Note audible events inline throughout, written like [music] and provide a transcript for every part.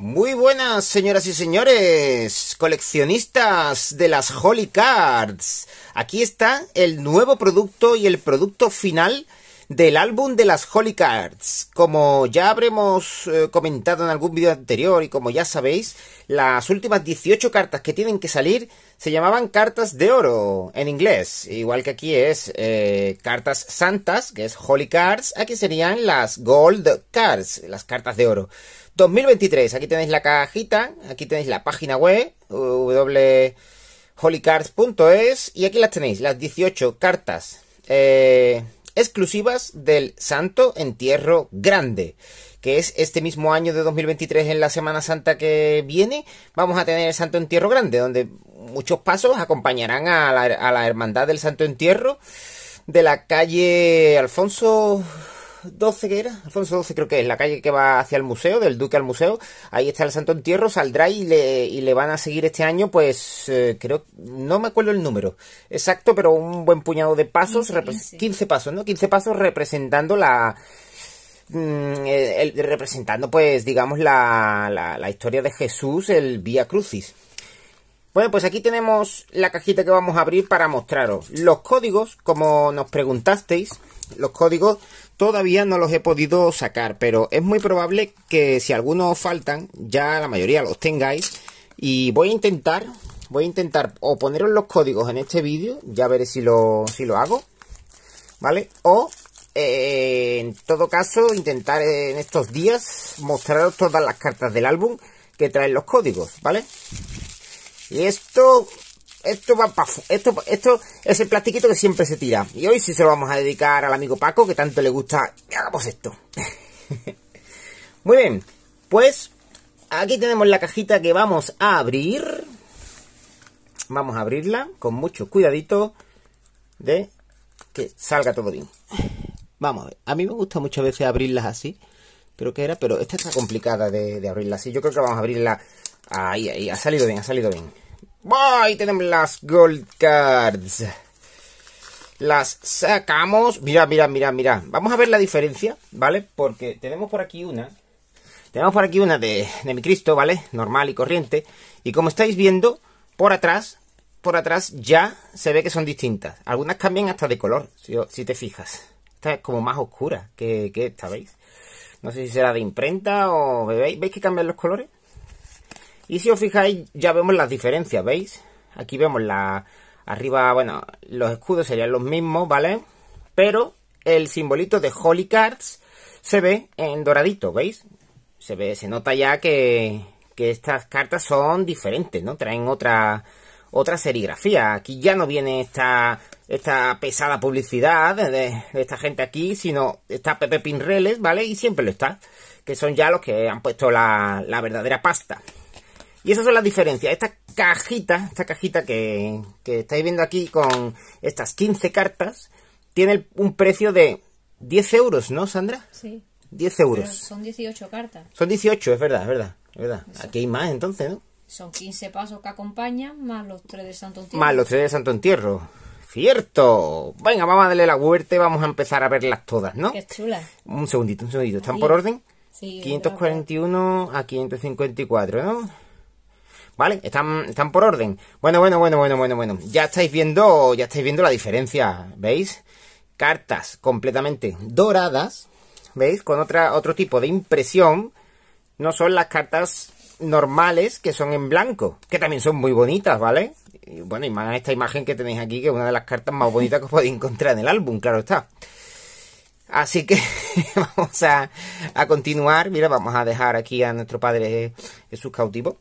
Muy buenas, señoras y señores, coleccionistas de las Holy Cards. Aquí está el nuevo producto y el producto final del álbum de las Holy Cards. Como ya habremos eh, comentado en algún vídeo anterior y como ya sabéis, las últimas 18 cartas que tienen que salir se llamaban cartas de oro en inglés, igual que aquí es eh, cartas santas, que es Holy Cards, aquí serían las Gold Cards, las cartas de oro. 2023, aquí tenéis la cajita, aquí tenéis la página web, www.holycards.es, y aquí las tenéis, las 18 cartas. Eh, exclusivas del Santo Entierro Grande, que es este mismo año de 2023 en la Semana Santa que viene, vamos a tener el Santo Entierro Grande, donde muchos pasos acompañarán a la, a la Hermandad del Santo Entierro de la calle Alfonso 12 que era, Alfonso creo que es, la calle que va hacia el museo, del Duque al museo, ahí está el Santo Entierro, saldrá y le, y le van a seguir este año, pues eh, creo, no me acuerdo el número exacto, pero un buen puñado de pasos, 15, pasos, ¿no? 15 pasos representando la... Mm, eh, representando pues digamos la, la, la historia de Jesús, el Vía Crucis. Bueno, pues aquí tenemos la cajita que vamos a abrir para mostraros. Los códigos, como nos preguntasteis, los códigos todavía no los he podido sacar, pero es muy probable que si algunos faltan, ya la mayoría los tengáis. Y voy a intentar, voy a intentar o poneros los códigos en este vídeo, ya veré si lo, si lo hago, ¿vale? O eh, en todo caso intentar en estos días mostraros todas las cartas del álbum que traen los códigos, ¿vale? Y esto, esto va esto, esto es el plastiquito que siempre se tira. Y hoy sí se lo vamos a dedicar al amigo Paco, que tanto le gusta. Hagamos esto. [laughs] Muy bien, pues aquí tenemos la cajita que vamos a abrir. Vamos a abrirla con mucho cuidadito de que salga todo bien. Vamos a ver, a mí me gusta muchas veces abrirlas así, Pero que era, pero esta está complicada de, de abrirla así. Yo creo que vamos a abrirla Ahí, ahí, ha salido bien, ha salido bien. Ahí tenemos las Gold Cards. Las sacamos. Mira, mira, mira, mira. Vamos a ver la diferencia, ¿vale? Porque tenemos por aquí una. Tenemos por aquí una de, de mi Cristo, ¿vale? Normal y corriente. Y como estáis viendo, por atrás, por atrás ya se ve que son distintas. Algunas cambian hasta de color, si, te fijas. Esta es como más oscura que, que esta, ¿veis? No sé si será de imprenta o... ¿Veis que cambian los colores? Y si os fijáis, ya vemos las diferencias, ¿veis? Aquí vemos la... Arriba, bueno, los escudos serían los mismos, ¿vale? Pero el simbolito de Holy Cards se ve en doradito, ¿veis? Se ve, se nota ya que, estas cartas son diferentes, ¿no? Traen otra, otra serigrafía. Aquí ya no viene esta, esta pesada publicidad de, esta gente aquí, sino está Pepe Pinreles, ¿vale? Y siempre lo está, que son ya los que han puesto la, la verdadera pasta. Y esas son las diferencias. Esta cajita, esta cajita que, que estáis viendo aquí con estas 15 cartas, tiene un precio de 10 euros, ¿no, Sandra? Sí. 10 euros. son 18 cartas. Son 18, es verdad, es verdad. Es verdad. Aquí hay más entonces, ¿no? Son 15 pasos que acompañan, más los 3 de Santo Entierro. Más los 3 de Santo Entierro. Cierto. Venga, vamos a darle la vuelta y vamos a empezar a verlas todas, ¿no? Qué chulas. Un segundito, un segundito. ¿Están por orden? Sí. 541 a 554, ¿no? ¿Vale? Están, están por orden. Bueno, bueno, bueno, bueno, bueno, bueno. Ya estáis viendo, ya estáis viendo la diferencia, ¿veis? Cartas completamente doradas, ¿veis? Con otra, otro tipo de impresión. No son las cartas normales que son en blanco, que también son muy bonitas, ¿vale? bueno, y más esta imagen que tenéis aquí, que es una de las cartas más bonitas que os podéis encontrar en el álbum, claro está. Así que [laughs] vamos a, a, continuar. Mira, vamos a dejar aquí a nuestro padre Jesús cautivo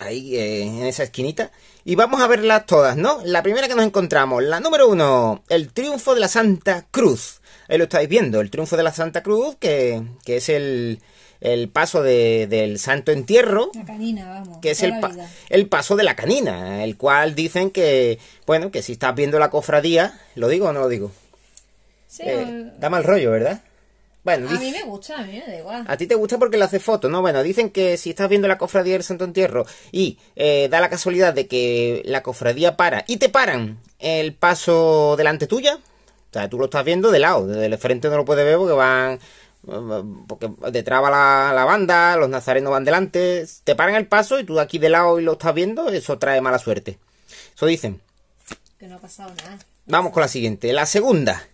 ahí eh, en esa esquinita. Y vamos a verlas todas, ¿no? La primera que nos encontramos, la número uno, el triunfo de la Santa Cruz. Ahí lo estáis viendo, el triunfo de la Santa Cruz, que, es el, paso del Santo Entierro. La canina, vamos, que es el, el, paso de la canina, el cual dicen que, bueno, que si estás viendo la cofradía, ¿lo digo o no lo digo? Sí, eh, Da mal rollo, ¿verdad? a mí me gusta, a mí me da igual. A ti te gusta porque le hace fotos, ¿no? Bueno, dicen que si estás viendo la cofradía del Santo Entierro y eh, da la casualidad de que la cofradía para y te paran el paso delante tuya, o sea, tú lo estás viendo de lado, desde el frente no lo puedes ver porque van porque detrás va la, banda, los nazarenos van delante, te paran el paso y tú aquí de lado y lo estás viendo, eso trae mala suerte. Eso dicen. Que no ha pasado nada. Vamos con la siguiente. La segunda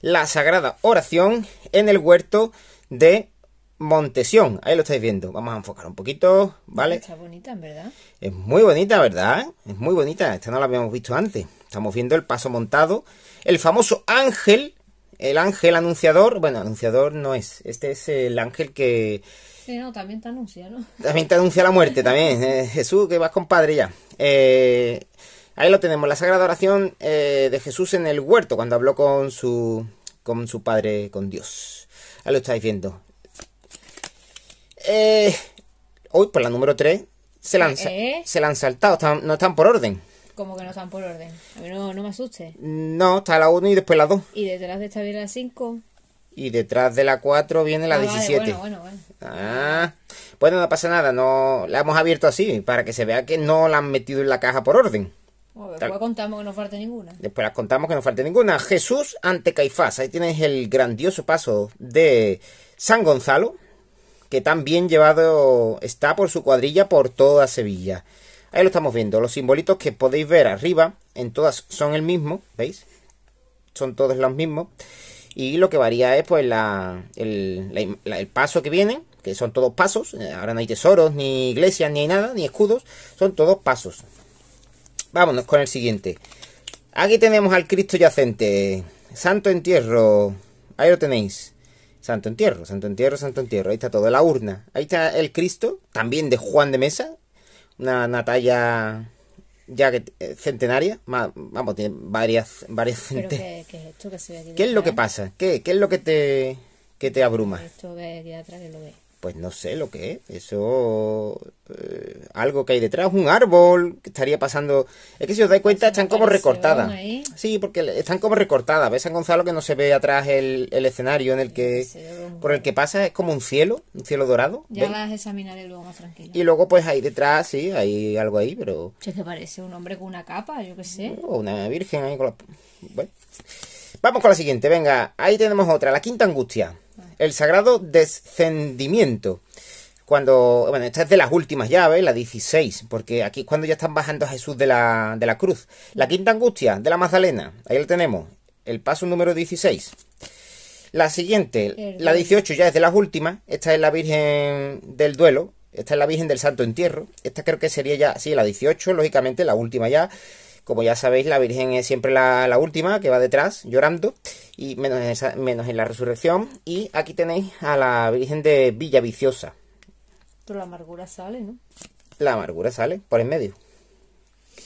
la Sagrada Oración en el huerto de Montesión. Ahí lo estáis viendo. Vamos a enfocar un poquito, ¿vale? Está bonita, verdad. Es muy bonita, ¿verdad? Es muy bonita. Esta no la habíamos visto antes. Estamos viendo el paso montado. El famoso ángel. El ángel anunciador. Bueno, anunciador no es. Este es el ángel que... Sí, no, también te anuncia, ¿no? También te anuncia la muerte, también. Eh, Jesús, que vas compadre ya. Eh, Ahí lo tenemos, la Sagrada Oración eh, de Jesús en el huerto, cuando habló con su, con su Padre, con Dios. Ahí lo estáis viendo. Eh, hoy, por la número 3, se lanza, ¿Eh? se la han saltado, no están por orden. Como que no están por orden. A mí no, me asuste. No, está la 1 y después la 2. ¿Y detrás de esta viene la 5? Y detrás de la 4 viene la 17. Ah, bueno, bueno, bueno. Ah, bueno, pues no pasa nada, no la hemos abierto así, para que se vea que no la han metido en la caja por orden después contamos que no falta ninguna. Después las contamos que no falte ninguna. Jesús ante Caifás. Ahí tienes el grandioso paso de San Gonzalo, que también llevado está por su cuadrilla por toda Sevilla. Ahí lo estamos viendo. Los simbolitos que podéis ver arriba, en todas son el mismo, ¿veis? Son todos los mismos. Y lo que varía es pues, el, paso que viene, que son todos pasos. Eh, ahora no hay tesoros, ni iglesias, ni nada, ni escudos. Son todos pasos. Vámonos con el siguiente. Aquí tenemos al Cristo yacente. Santo entierro. Ahí lo tenéis. Santo entierro, santo entierro, santo entierro. Ahí está todo, la urna. Ahí está el Cristo, también de Juan de Mesa. Una, talla ya eh, centenaria. vamos, tiene varias, varias centenarias. ¿qué, es lo que ¿eh? pasa? ¿Qué, es lo que te, que te abruma? Esto que aquí atrás lo ve pues no sé lo que es. Eso. Eh, algo que hay detrás, un árbol, que estaría pasando. Es que si os dais cuenta, están como recortadas. Sí, porque están como recortadas. ¿Ves a Gonzalo que no se ve atrás el, escenario en el que. por el que pasa? Es como un cielo, un cielo dorado. Ya las examinaré luego más tranquilo. Y luego, pues ahí detrás, sí, hay algo ahí, pero. qué parece un hombre con una capa, yo qué sé. O una virgen ahí con la. Bueno. Vamos con la siguiente, venga. Ahí tenemos otra, la quinta angustia el sagrado descendimiento. Cuando, bueno, esta es de las últimas llaves, la 16, porque aquí es cuando ya están bajando a Jesús de la, de la cruz. La quinta angustia de la Magdalena, ahí la tenemos, el paso número 16. La siguiente, la 18 ya es de las últimas, esta es la Virgen del Duelo, esta es la Virgen del Santo Entierro, esta creo que sería ya, sí, la 18, lógicamente, la última ya. Como ya sabéis, la Virgen es siempre la, última que va detrás, llorando, y menos en, la resurrección. Y aquí tenéis a la Virgen de Villaviciosa. Pero la amargura sale, ¿no? La amargura sale por en medio.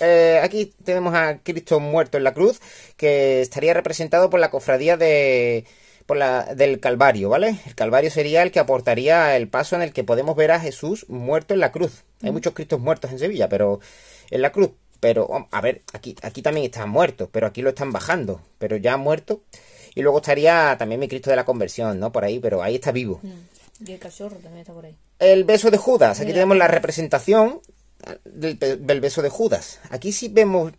Eh, aquí tenemos a Cristo muerto en la cruz, que estaría representado por la cofradía de, por la, del Calvario, ¿vale? El Calvario sería el que aportaría el paso en el que podemos ver a Jesús muerto en la cruz. Hay muchos Cristos muertos en Sevilla, pero en la cruz pero, a ver, aquí, aquí también está muerto, pero aquí lo están bajando. Pero ya muerto. Y luego estaría también mi Cristo de la conversión, ¿no? Por ahí, pero ahí está vivo. Mm. Y el cachorro también está por ahí. El beso de Judas. Aquí tenemos la representación del, beso de Judas. Aquí sí vemos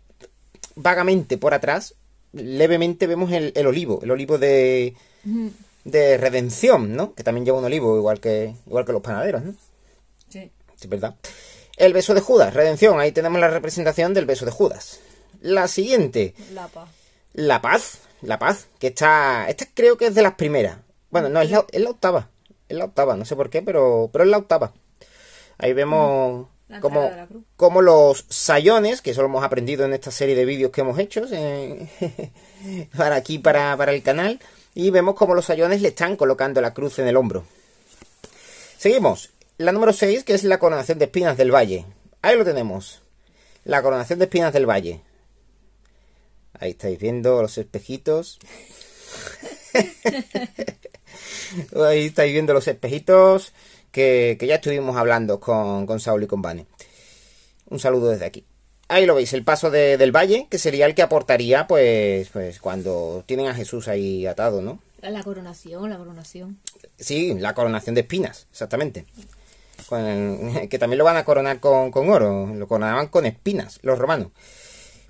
vagamente por atrás, levemente vemos el, olivo, el olivo de, mm. de redención, ¿no? Que también lleva un olivo, igual que, igual que los panaderos, ¿no? Sí. Sí, ¿verdad? El beso de Judas, redención. Ahí tenemos la representación del beso de Judas. La siguiente. La paz. La paz. La paz. Que está. Esta creo que es de las primeras. Bueno, no, es la, octava. Es la octava, no sé por qué, pero, pero es la octava. Ahí vemos como, los sayones, que eso lo hemos aprendido en esta serie de vídeos que hemos hecho [laughs] para aquí, para, para, el canal, y vemos como los sayones le están colocando la cruz en el hombro. Seguimos la número 6, que es la coronación de espinas del valle. Ahí lo tenemos. La coronación de espinas del valle. Ahí estáis viendo los espejitos. [laughs] Ahí estáis viendo los espejitos que, ya estuvimos hablando con, con Saúl y con Vane. Un saludo desde aquí. Ahí lo veis, el paso del valle, que sería el que aportaría, pues, pues, cuando tienen a Jesús ahí atado, ¿no? La coronación, la coronación. Sí, la coronación de espinas, exactamente. [laughs] que también lo van a coronar con, oro, lo coronaban con espinas los romanos.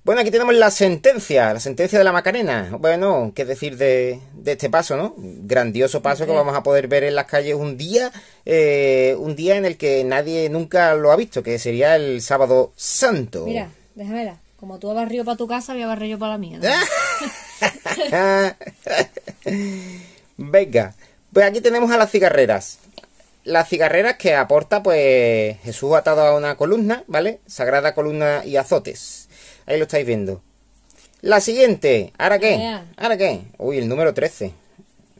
Bueno, aquí tenemos la sentencia, la sentencia de la Macarena. Bueno, qué decir de, este paso, ¿no? Grandioso paso que vamos a poder ver en las calles un día, eh, un día en el que nadie nunca lo ha visto, que sería el sábado santo. Mira, ver Como tú has para tu casa, voy a barrer yo para la mía. [laughs] Venga, pues aquí tenemos a las cigarreras las cigarreras que aporta, pues, Jesús atado a una columna, ¿vale? Sagrada columna y azotes. Ahí lo estáis viendo. La siguiente, ¿ahora qué? ¿Ahora qué? Uy, el número 13.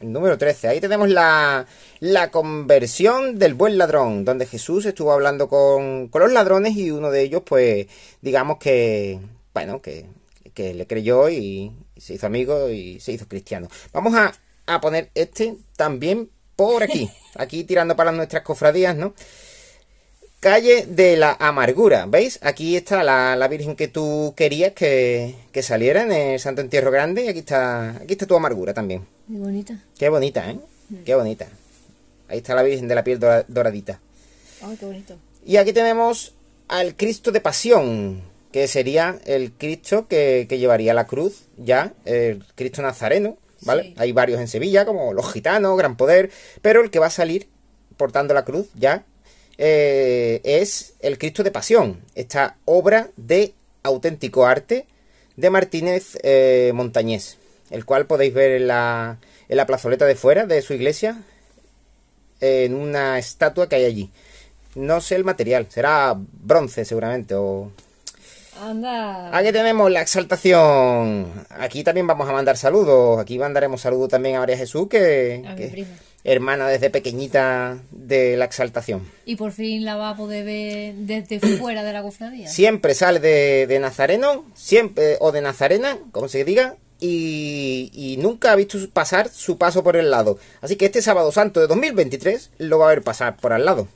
El número 13. Ahí tenemos la, la conversión del buen ladrón, donde Jesús estuvo hablando con, con los ladrones y uno de ellos, pues, digamos que, bueno, que, que le creyó y se hizo amigo y se hizo cristiano. Vamos a, a poner este también por aquí, aquí tirando para nuestras cofradías, ¿no? Calle de la Amargura, ¿veis? Aquí está la, Virgen que tú querías que, saliera en el Santo Entierro Grande y aquí está, aquí está tu amargura también. Qué bonita. Qué bonita, ¿eh? Mm. Qué bonita. Ahí está la Virgen de la piel doradita. Ay, qué bonito. Y aquí tenemos al Cristo de Pasión, que sería el Cristo que llevaría la cruz ya, el Cristo Nazareno, ¿vale? Hay varios en Sevilla, como Los Gitanos, Gran Poder, pero el que va a salir portando la cruz ya eh, es El Cristo de Pasión, esta obra de auténtico arte de Martínez eh, Montañés, el cual podéis ver en la, en la plazoleta de fuera de su iglesia, en una estatua que hay allí. No sé el material, será bronce seguramente o Anda. Aquí tenemos la exaltación. Aquí también vamos a mandar saludos. Aquí mandaremos saludos también a María Jesús, que, es hermana desde pequeñita de la exaltación. Y por fin la va a poder ver desde fuera de la cofradía. Siempre sale de, Nazareno, siempre, o de Nazarena, como se diga. Y, y nunca ha visto pasar su paso por el lado. Así que este sábado santo de 2023 lo va a ver pasar por al lado.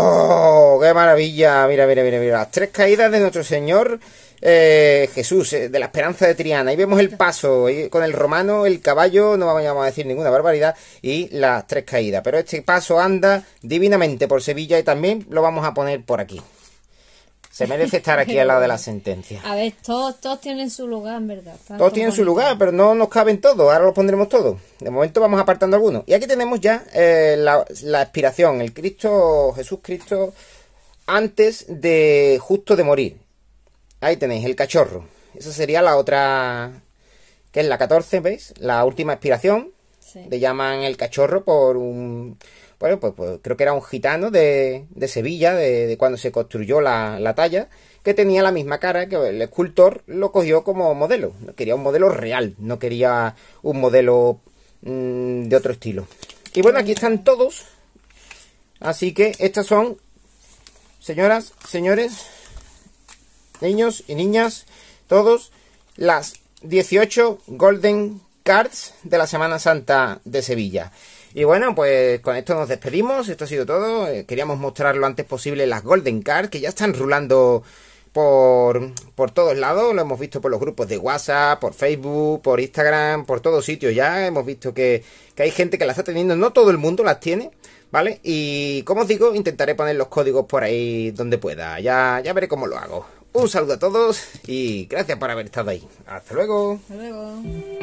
¡Oh, qué maravilla! Mira, mira, mira, mira. Las tres caídas de nuestro Señor eh, Jesús, eh, de la esperanza de Triana. Ahí vemos el paso con el romano, el caballo, no vamos a decir ninguna barbaridad, y las tres caídas. Pero este paso anda divinamente por Sevilla y también lo vamos a poner por aquí. Se merece estar aquí al lado de la [laughs] sentencia. A ver, todos, todos tienen su lugar, en verdad. Todos tienen su lugar, pero no nos caben todos. Ahora los pondremos todos. De momento vamos apartando algunos. Y aquí tenemos ya eh, la, la expiración, el Cristo, Jesús Cristo, antes de justo de morir. Ahí tenéis, el cachorro. Esa sería la otra, que es la 14, ¿veis? La última expiración. Le llaman el cachorro por un... Bueno, pues, pues creo que era un gitano de, Sevilla, de, cuando se construyó la, talla, que tenía la misma cara que el escultor lo cogió como modelo. Quería un modelo real, no quería un modelo mm, de otro estilo. Y bueno, aquí están todos. Así que estas son, señoras, señores, niños y niñas, todos las 18 Golden cards de la Semana Santa de Sevilla. Y bueno, pues con esto nos despedimos, esto ha sido todo. Eh, queríamos mostrar lo antes posible las Golden Cards que ya están rulando por, por todos lados, lo hemos visto por los grupos de WhatsApp, por Facebook, por Instagram, por todos sitios ya, hemos visto que, hay gente que las está teniendo, no todo el mundo las tiene, ¿vale? Y como os digo, intentaré poner los códigos por ahí donde pueda, ya, ya veré cómo lo hago. Un saludo a todos y gracias por haber estado ahí. Hasta luego. Hasta luego.